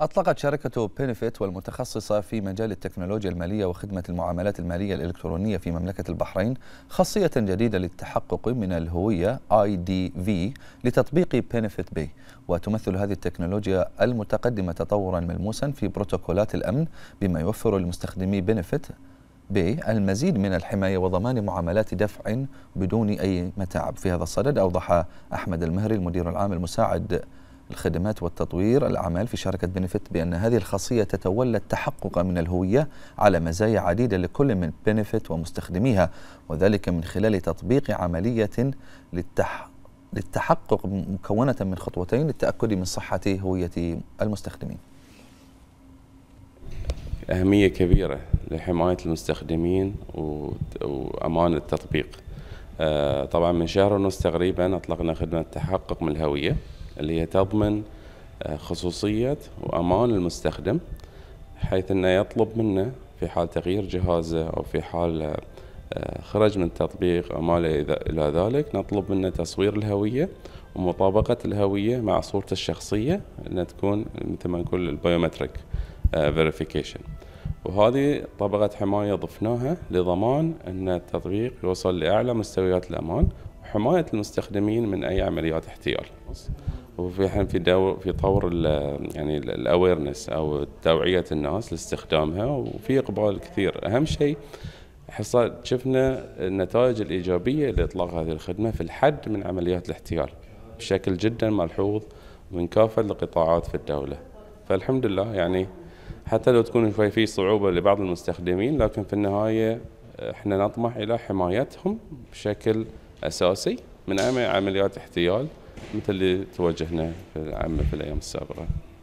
أطلقت شركة بينفيت والمتخصصة في مجال التكنولوجيا المالية وخدمة المعاملات المالية الإلكترونية في مملكة البحرين خاصية جديدة للتحقق من الهوية IDV لتطبيق بينفيت بي وتمثل هذه التكنولوجيا المتقدمة تطورا ملموسا في بروتوكولات الأمن بما يوفر لمستخدمي بينفيت بي المزيد من الحماية وضمان معاملات دفع بدون أي متاعب في هذا الصدد أوضح أحمد المهري المدير العام المساعد الخدمات والتطوير الأعمال في شركة بنفيت بأن هذه الخاصية تتولى التحقق من الهوية على مزايا عديدة لكل من بنفيت ومستخدميها وذلك من خلال تطبيق عملية للتح للتحقق مكونة من خطوتين للتأكد من صحة هوية المستخدمين أهمية كبيرة لحماية المستخدمين وأمان التطبيق آه، طبعا من شهر ونص تقريبا أطلقنا خدمة تحقق من الهوية اللي هي تضمن آه، خصوصية وأمان المستخدم حيث أنه يطلب منه في حال تغيير جهازه أو في حال آه، آه، خرج من التطبيق أو ما إلى ذلك نطلب منه تصوير الهوية ومطابقة الهوية مع صورته الشخصية أنها تكون مثل ما نقول البيومتريك فيريفيكيشن وهذه طبقة حماية ضفناها لضمان أن التطبيق يوصل لأعلى مستويات الأمان حماية المستخدمين من أي عمليات احتيال وفي حين في دور في طور يعني الاويرنس او توعيه الناس لاستخدامها وفي اقبال كثير اهم شيء شفنا النتائج الايجابيه لاطلاق هذه الخدمه في الحد من عمليات الاحتيال بشكل جدا ملحوظ من كافه القطاعات في الدوله فالحمد لله يعني حتى لو تكون شوي في صعوبه لبعض المستخدمين لكن في النهايه احنا نطمح الى حمايتهم بشكل اساسي من عمليات احتيال مثل اللي توجهنا في العامه في الايام السابقه.